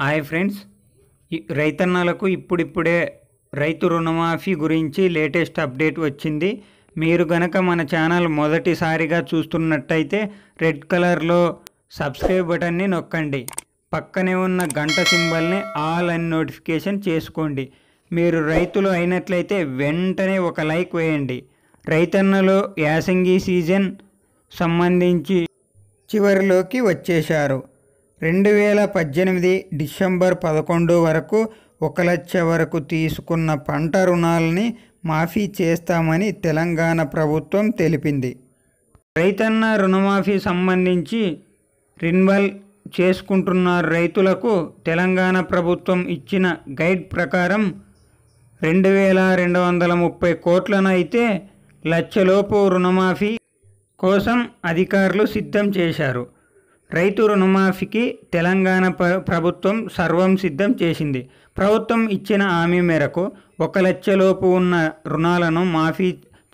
hi friends రైతన్నలకు ఇప్పుడిప్పుడే రైతు రుణమాఫీ గురించి లేటెస్ట్ అప్డేట్ వచ్చింది మీరు గనక మన ఛానల్ మొదటిసారిగా చూస్తున్నట్టయితే రెడ్ కలర్లో సబ్స్క్రైబ్ బటన్ని నొక్కండి పక్కనే ఉన్న గంట సింబల్ని ఆల్ అండ్ నోటిఫికేషన్ చేసుకోండి మీరు రైతులు అయినట్లయితే వెంటనే ఒక లైక్ వేయండి రైతన్నలు యాసంగి సీజన్ సంబంధించి చివరిలోకి వచ్చేశారు రెండు వేల పద్దెనిమిది డిసెంబర్ పదకొండు వరకు ఒక లక్ష వరకు తీసుకున్న పంట రుణాలని మాఫీ చేస్తామని తెలంగాణ ప్రభుత్వం తెలిపింది రైతన్న రుణమాఫీ సంబంధించి రిన్వల్ చేసుకుంటున్న రైతులకు తెలంగాణ ప్రభుత్వం ఇచ్చిన గైడ్ ప్రకారం రెండు వేల రెండు వందల ముప్పై కోట్లను అయితే లక్షలోపు రుణమాఫీ కోసం అధికారులు సిద్ధం చేశారు రైతు రుణమాఫీకి తెలంగాణ ప్రభుత్వం సర్వం సిద్ధం చేసింది ప్రభుత్వం ఇచ్చిన హామీ మేరకు ఒక లక్షలోపు ఉన్న రుణాలను మాఫీ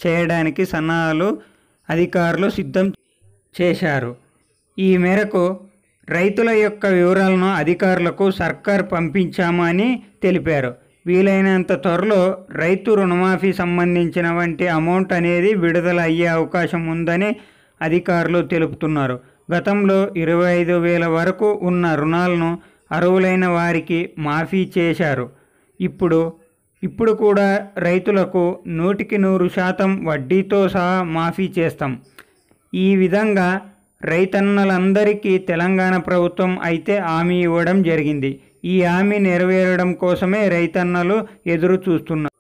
చేయడానికి సన్నాహాలు అధికారులు సిద్ధం చేశారు ఈ మేరకు రైతుల యొక్క వివరాలను అధికారులకు సర్కార్ పంపించామని తెలిపారు వీలైనంత త్వరలో రైతు రుణమాఫీ సంబంధించిన వంటి అమౌంట్ అనేది విడుదల అయ్యే అవకాశం ఉందని అధికారులు తెలుపుతున్నారు గతంలో ఇరవై ఐదు వేల వరకు ఉన్న రుణాలను అర్హులైన వారికి మాఫీ చేశారు ఇప్పుడు ఇప్పుడు కూడా రైతులకు నూటికి నూరు శాతం వడ్డీతో సహా మాఫీ చేస్తాం ఈ విధంగా రైతన్నలందరికీ తెలంగాణ ప్రభుత్వం అయితే హామీ ఇవ్వడం జరిగింది ఈ హామీ నెరవేరడం కోసమే రైతన్నలు ఎదురు చూస్తున్నారు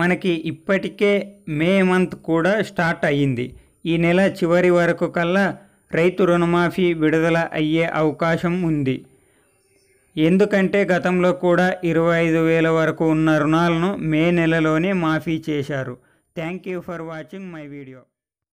మనకి ఇప్పటికే మే మంత్ కూడా స్టార్ట్ అయ్యింది ఈ నెల చివరి వరకు కల్లా రైతు రుణమాఫీ విడుదల అయ్యే అవకాశం ఉంది ఎందుకంటే గతంలో కూడా ఇరవై ఐదు వేల వరకు ఉన్న రుణాలను మే నెలలోనే మాఫీ చేశారు thank you for watching my video